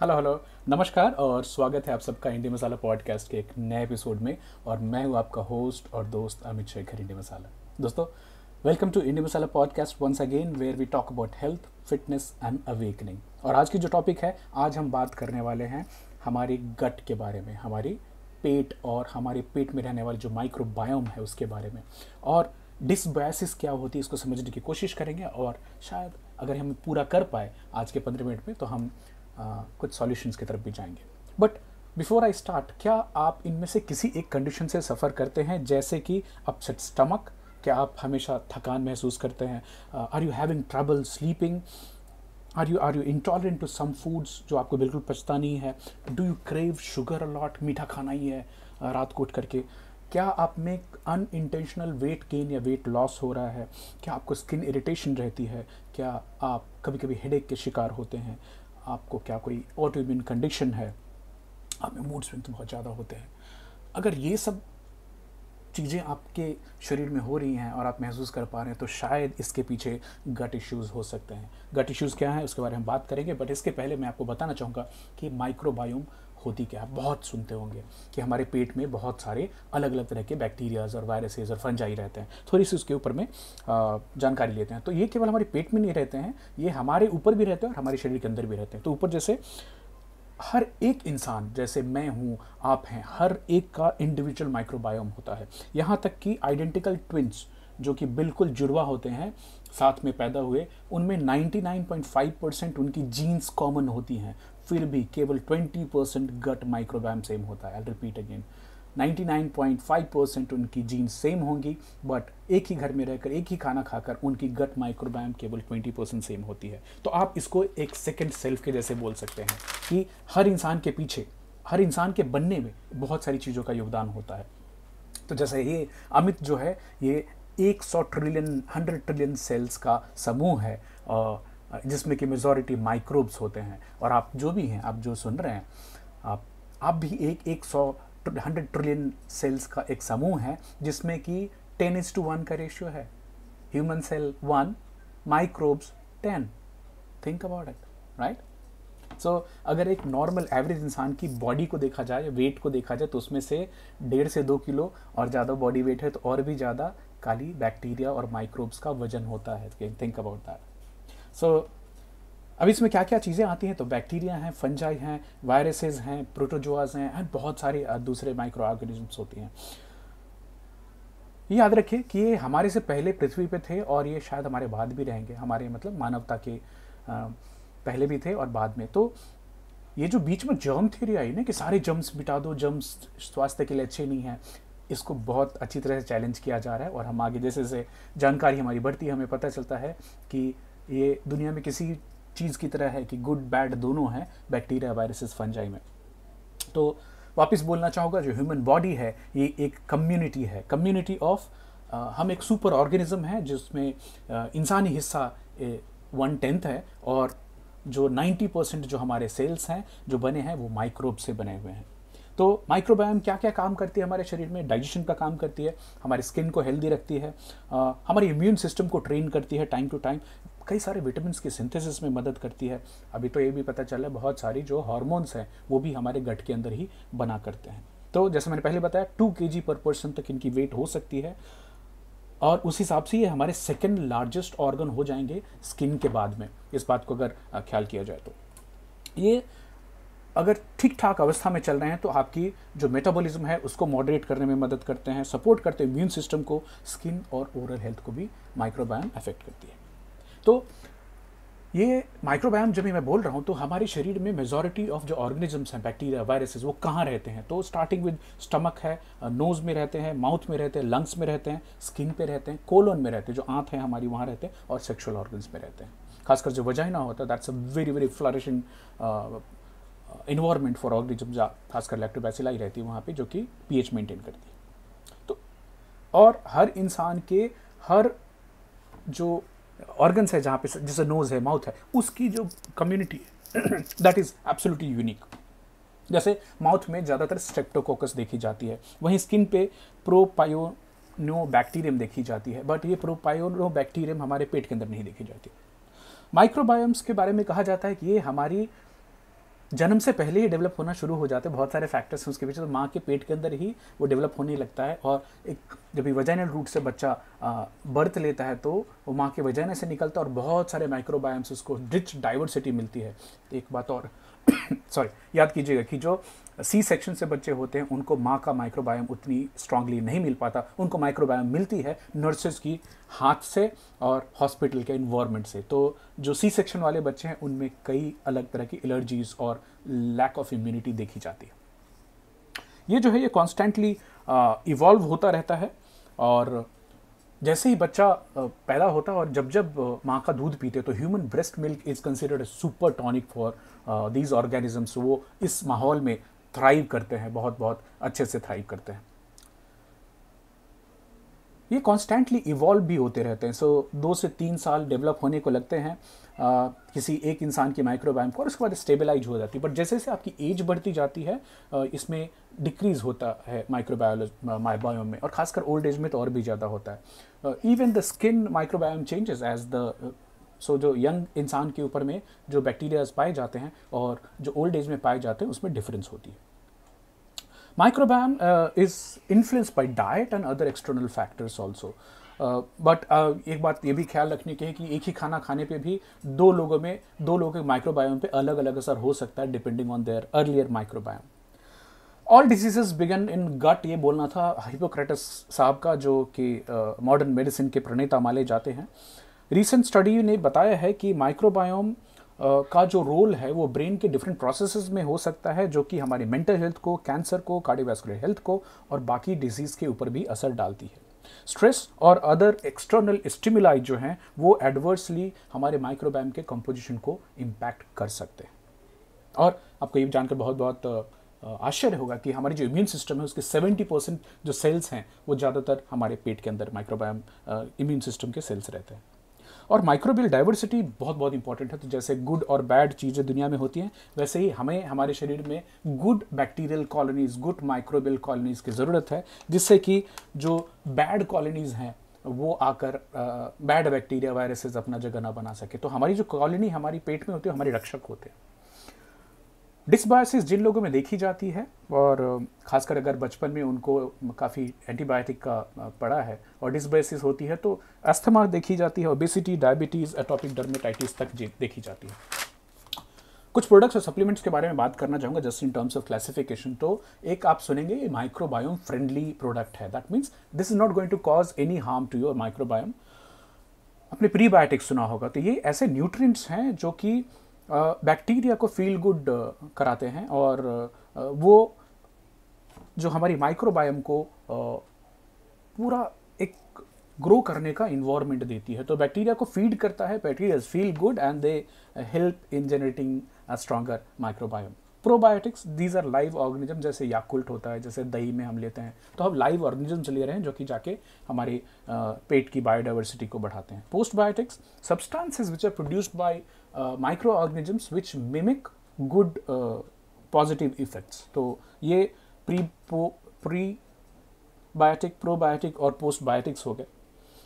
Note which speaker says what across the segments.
Speaker 1: Hello hello नमस्कार और स्वागत है आप सबका इंडिया मसाला पॉडकास्ट के एक नए एपिसोड में और मैं हूँ आपका होस्ट और दोस्त अमित शेखर इंडिया मसाला दोस्तों welcome to India Masala podcast once again where we talk about health fitness and awakening और आज की जो टॉपिक है आज हम बात करने वाले हैं हमारी गट के बारे में हमारी पेट और हमारे पेट में रहने वाले जो माइक्रोबायोम है उसके बारे में और डिसबायसिस क्या होती है इसको समझने की कोशिश करेंगे और शायद अगर हम पूरा कर पाए आज के पंद्रह मिनट में तो हम कुछ सॉल्यूशंस की तरफ भी जाएंगे बट बिफोर आई स्टार्ट क्या आप इनमें से किसी एक कंडीशन से सफ़र करते हैं जैसे कि अपसेट स्टमक क्या आप हमेशा थकान महसूस करते हैं are you having trouble sleeping are you are you intolerant to some foods जो आपको बिल्कुल पचता नहीं है do you crave sugar a lot मीठा खाना ही है रात को उठ करके क्या आप में अन इंटेंशनल वेट गेन या वेट लॉस हो रहा है क्या आपको स्किन इरिटेशन रहती है क्या आप कभी कभी हेडेक के शिकार होते हैं आपको क्या कोई ऑटो इम्यून कंडीशन है आप में मूड तो स्विंग बहुत ज़्यादा होते हैं अगर ये सब चीज़ें आपके शरीर में हो रही हैं और आप महसूस कर पा रहे हैं तो शायद इसके पीछे गट इश्यूज़ हो सकते हैं गट इश्यूज़ क्या हैं उसके बारे में बात करेंगे बट इसके पहले मैं आपको बताना चाहूँगा कि माइक्रोबायोम होती क्या है बहुत सुनते होंगे कि हमारे पेट में बहुत सारे अलग अलग तरह के बैक्टीरियाज और वायरसेज और फंजाई रहते हैं थोड़ी सी उसके ऊपर में जानकारी लेते हैं तो ये केवल हमारे पेट में नहीं रहते हैं ये हमारे ऊपर भी रहते हैं और हमारे शरीर के अंदर भी रहते हैं तो ऊपर जैसे हर एक इंसान जैसे मैं हूँ आप हैं हर एक का इंडिविजुअल माइक्रोबायोम होता है यहाँ तक कि आइडेंटिकल ट्विंस जो कि बिल्कुल जुड़वा होते हैं साथ में पैदा हुए उनमें 99.5 परसेंट उनकी जीन्स कॉमन होती हैं फिर भी केवल 20 परसेंट गट माइक्रोबायम सेम होता है आई रिपीट अगेन 99.5 परसेंट उनकी जीन सेम होंगी बट एक ही घर में रहकर एक ही खाना खाकर उनकी गट माइक्रोबायम केवल 20 परसेंट सेम होती है तो आप इसको एक सेकेंड सेल्फ के जैसे बोल सकते हैं कि हर इंसान के पीछे हर इंसान के बनने में बहुत सारी चीज़ों का योगदान होता है तो जैसे ये अमित जो है ये एक सौ ट्रिलियन हंड्रेड ट्रिलियन सेल्स का समूह है आ, जिसमें कि मेजोरिटी माइक्रोब्स होते हैं और आप जो भी हैं आप जो सुन रहे हैं आप आप भी एक एक सौ हंड्रेड ट्रिलियन सेल्स का एक समूह है जिसमें कि टेन इज टू वन का रेशियो है human cell one microbes ten think about it right so अगर एक नॉर्मल एवरेज इंसान की बॉडी को देखा जाए वेट को देखा जाए तो उसमें से डेढ़ से दो किलो और ज़्यादा बॉडी वेट है तो और भी ज़्यादा काली बैक्टीरिया और माइक्रोब्स का वजन होता है think about that so so, अब इसमें क्या क्या चीज़ें आती हैं तो बैक्टीरिया हैं फंजाई हैं वायरसेस हैं प्रोटोजोआज हैं एंड बहुत सारी दूसरे माइक्रो ऑर्गेनिजम्स होती हैं ये याद रखिए कि ये हमारे से पहले पृथ्वी पे थे और ये शायद हमारे बाद भी रहेंगे हमारे मतलब मानवता के पहले भी थे और बाद में तो ये जो बीच में जर्म थ्योरी आई ना कि सारे जम्स बिटा दो जम्स स्वास्थ्य के लिए अच्छे नहीं हैं इसको बहुत अच्छी तरह से चैलेंज किया जा रहा है और हम आगे जैसे जैसे जानकारी हमारी बढ़ती है हमें पता चलता है कि ये दुनिया में किसी चीज़ की तरह है कि गुड बैड दोनों हैं बैक्टीरिया वायरसेस फंजाई में तो वापस बोलना चाहूँगा जो ह्यूमन बॉडी है ये एक कम्युनिटी है कम्युनिटी ऑफ हम एक सुपर ऑर्गेनिज्म है जिसमें इंसानी हिस्सा वन टेंथ है और जो 90 परसेंट जो हमारे सेल्स हैं जो बने हैं वो माइक्रोब से बने हुए हैं तो माइक्रोबायोम क्या क्या काम करती है हमारे शरीर में डाइजेशन का काम करती है हमारी स्किन को हेल्दी रखती है आ, हमारे इम्यून सिस्टम को ट्रेन करती है टाइम टू टाइम कई सारे विटामिन के सिंथेसिस में मदद करती है अभी तो ये भी पता चला बहुत सारी जो हार्मोन्स हैं वो भी हमारे गट के अंदर ही बना करते हैं तो जैसे मैंने पहले बताया टू के पर पर्सन तक इनकी वेट हो सकती है और उस हिसाब से ये हमारे सेकेंड लार्जेस्ट ऑर्गन हो जाएंगे स्किन के बाद में इस बात को अगर ख्याल किया जाए तो ये अगर ठीक ठाक अवस्था में चल रहे हैं तो आपकी जो मेटाबॉलिज्म है उसको मॉडरेट करने में मदद करते हैं सपोर्ट करते हैं इम्यून सिस्टम को स्किन और ओरल हेल्थ को भी माइक्रोबायम अफेक्ट करती है तो ये माइक्रोबायोम जब मैं बोल रहा हूँ तो हमारे शरीर में मेजोरिटी ऑफ जो ऑर्गेनिजम्स हैं बैक्टीरिया वायरसेस वो कहाँ रहते हैं तो स्टार्टिंग विद स्टमक है नोज़ में रहते हैं माउथ में रहते हैं लंग्स में रहते हैं स्किन पे रहते हैं कोलोन में रहते हैं जो आँख है हमारी वहाँ रहते हैं और सेक्शुअल ऑर्गन्स में रहते हैं खासकर जो वजाइना होता है that's a very very flourishing environment for जहाँ खासकर लैक्टोबैसिलाई रहती है वहाँ पर जो कि पी एच मेंटेन करती है तो और हर इंसान के हर जो ऑर्गन्स है जहाँ पे जैसे नोज़ है माउथ है उसकी जो कम्युनिटी है दैट इज़ एब्सोल्युटली यूनिक जैसे माउथ में ज़्यादातर स्ट्रेप्टोकोकस देखी जाती है वहीं स्किन पे प्रोपायोनो बैक्टीरियम देखी जाती है बट ये प्रोपायोनो बैक्टीरियम हमारे पेट के अंदर नहीं देखी जाती माइक्रोबायोम्स के बारे में कहा जाता है कि ये हमारी जन्म से पहले ही डेवलप होना शुरू हो जाते हैं बहुत सारे फैक्टर्स हैं उसके पीछे तो माँ के पेट के अंदर ही वो डेवलप होने लगता है और एक जब भी वजाइनल रूट से बच्चा बर्थ लेता है तो वो माँ के वजाइना से निकलता है और बहुत सारे माइक्रोबायम्स उसको रिच डाइवर्सिटी मिलती है एक बात और सॉरी याद कीजिएगा कि जो सी सेक्शन से बच्चे होते हैं उनको माँ का माइक्रोबायोम उतनी स्ट्रांगली नहीं मिल पाता उनको माइक्रोबायोम मिलती है नर्सेज की हाथ से और हॉस्पिटल के इन्वायरमेंट से तो जो सी सेक्शन वाले बच्चे हैं उनमें कई अलग तरह की एलर्जीज़ और लैक ऑफ इम्यूनिटी देखी जाती है ये जो है ये कॉन्स्टेंटली इवॉल्व होता रहता है और जैसे ही बच्चा पैदा होता है और जब जब माँ का दूध पीते तो human breast milk is considered super tonic for these organisms वो इस माहौल में थ्राइव करते हैं बहुत बहुत अच्छे से थ्राइव करते हैं ये कॉन्स्टेंटली इवॉल्व भी होते रहते हैं सो so, दो से तीन साल डेवलप होने को लगते हैं आ, किसी एक इंसान की माइक्रोबायम को और उसके बाद स्टेबलाइज हो जाती है बट जैसे जैसे आपकी एज बढ़ती जाती है इसमें डिक्रीज होता है माइक्रोबायोलॉज माइबायोम में और खासकर ओल्ड एज में तो और भी ज़्यादा होता है even the skin microbiome changes age the so जो यंग इंसान के ऊपर में जो बैक्टीरियाज पाए जाते हैं और जो ओल्ड एज में पाए जाते हैं उसमें डिफरेंस होती है microbiome is uh, influence influenced diet and other external factors factors but uh, uh, एक बात ये भी ख्याल रखने की है कि एक ही खाना खाने पे भी दो लोगों में दो लोगों के माइक्रोबायोम पे अलग अलग असर हो सकता है depending on their earlier microbiome all diseases began in gut ये बोलना था हाइपोक्रेटस साहब का जो कि मॉडर्न मेडिसिन के प्रणेता माले जाते हैं uh, रीसेंट स्टडी ने बताया है कि माइक्रोबायोम का जो रोल है वो ब्रेन के डिफरेंट प्रोसेस में हो सकता है जो कि हमारी मेंटल हेल्थ को कैंसर को कार्डियोवैस्कुलर हेल्थ को और बाकी डिजीज़ के ऊपर भी असर डालती है स्ट्रेस और अदर एक्सटर्नल स्टिमुलाई जो हैं वो एडवर्सली हमारे माइक्रोबायोम के कंपोजिशन को इम्पैक्ट कर सकते हैं और आपको ये जानकर बहुत बहुत आश्चर्य होगा कि हमारी जो इम्यून सिस्टम है उसके 70 परसेंट जो सेल्स हैं वो ज़्यादातर हमारे पेट के अंदर माइक्रोबायोम इम्यून सिस्टम के सेल्स रहते हैं और माइक्रोबियल डाइवर्सिटी बहुत बहुत इंपॉर्टेंट है तो जैसे गुड और बैड चीज़ें दुनिया में होती हैं वैसे ही हमें हमारे शरीर में good bacterial colonies good microbial colonies की ज़रूरत है जिससे कि जो बैड कॉलोनीज़ हैं वो आकर बैड बैक्टीरिया वायरसेस अपना जगह ना बना सके तो हमारी जो कॉलोनी हमारी पेट में होती है हमारे रक्षक होते हैं डिसबायोसिस जिन लोगों में देखी जाती है और खासकर अगर बचपन में उनको काफ़ी एंटीबायोटिक का पड़ा है और डिसबायोसिस होती है तो अस्थमा देखी जाती है ओबेसिटी डायबिटीज़ एटॉपिक डर्मेटाइटिस तक देखी जाती है कुछ प्रोडक्ट्स और सप्लीमेंट्स के बारे में बात करना चाहूँगा just in terms of classification तो एक आप सुनेंगे ये माइक्रोबायोम फ्रेंडली प्रोडक्ट है that means this is not going to cause any harm to your microbiome आपने प्रीबायोटिक्स सुना होगा तो ये ऐसे न्यूट्रिएंट्स हैं जो कि बैक्टीरिया को फील गुड कराते हैं और वो जो हमारी माइक्रोबायम को पूरा एक ग्रो करने का इन्वायरमेंट देती है तो बैक्टीरिया को फीड करता है bacterias feel good and they help in generating stronger microbiome probiotics these are live organism जैसे याकुल्ट होता है जैसे दही में हम लेते हैं तो हम लाइव ऑर्गेनिजम्स ले रहे हैं जो कि जाके हमारे पेट की बायोडाइवर्सिटी को बढ़ाते हैं post biotics substances which are produced by micro organisms which mimic good positive effects तो ये प्री प्री बायोटिक प्रोबायोटिक और पोस्ट बायोटिक्स हो गए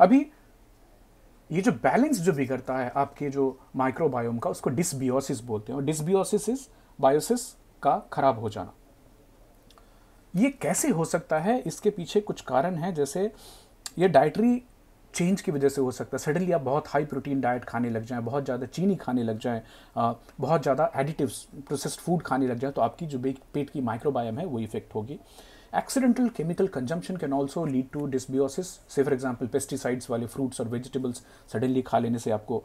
Speaker 1: अभी ये जो बैलेंस जो बिगड़ता है आपके जो माइक्रोबायोम का उसको डिसबियोसिस बोलते हैं और डिसबियोसिस इज बायोसिस का खराब हो जाना ये कैसे हो सकता है इसके पीछे कुछ कारण हैं जैसे ये डाइटरी चेंज की वजह से हो सकता है सडनली आप बहुत हाई प्रोटीन डाइट खाने लग जाएं बहुत ज़्यादा चीनी खाने लग जाएं बहुत ज़्यादा एडिटिव्स प्रोसेस्ड फूड खाने लग जाएं तो आपकी जो पेट की माइक्रोबायम है वो इफेक्ट होगी Accidental chemical consumption can also lead to dysbiosis. Say for example pesticides wale fruits or vegetables suddenly खा लेने से आपको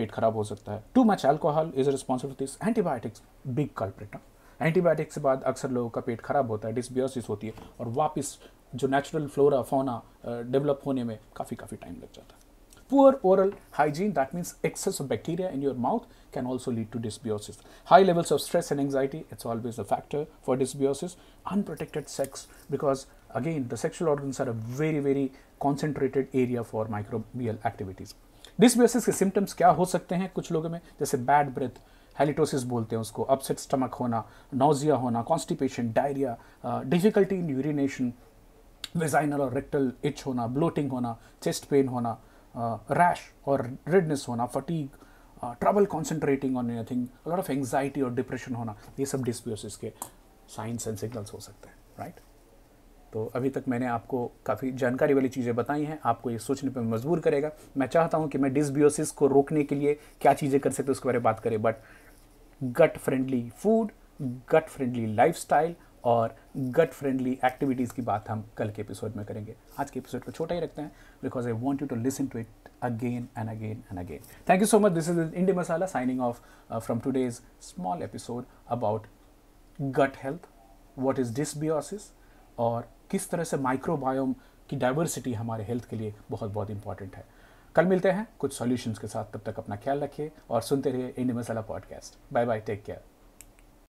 Speaker 1: पेट खराब हो सकता है Too much alcohol is responsible for this. Antibiotics big culprit. Antibiotics के बाद अक्सर लोगों का पेट खराब होता है डिस्बियोसिस होती है और वापस जो नेचुरल फ्लोरा फोना डेवलप होने में काफ़ी काफ़ी टाइम लग जाता है Poor oral hygiene, that means excess of bacteria in your mouth, can also lead to dysbiosis. High levels of stress and anxiety, it's always a factor for dysbiosis. Unprotected sex, because again, the sexual organs are a very, very concentrated area for microbial activities. dysbiosis ke symptoms kya ho sakte hain kuch logon mein jaise bad breath halitosis बोलते हैं उसको upset stomach होना nausea होना constipation diarrhoea difficulty in urination vaginal और rectal itch होना bloating होना chest pain होना Uh, rash or redness hona, fatigue, trouble concentrating on thing lot of anxiety और डिप्रेशन होना ये सब डिस्ब्यूसिस के साइंस एंड सिग्नल्स हो सकते हैं राइट right? तो अभी तक मैंने आपको काफ़ी जानकारी वाली चीज़ें बताई हैं आपको ये सोचने पर मजबूर करेगा मैं चाहता हूँ कि मैं डिसबियोसिस को रोकने के लिए क्या चीज़ें कर सकते हैं उसके बारे में बात करें but gut friendly food gut friendly life और गट फ्रेंडली एक्टिविटीज़ की बात हम कल के एपिसोड में करेंगे आज के एपिसोड को छोटा ही रखते हैं because I want you to listen to it again and again and again thank you so much this is India Masala signing off from today's small episode about gut health what is is uh, और किस तरह से microbiome की diversity हमारे health के लिए बहुत बहुत इंपॉर्टेंट है कल मिलते हैं कुछ सॉल्यूशंस के साथ तब तक अपना ख्याल रखिए और सुनते रहिए India Masala podcast bye bye take care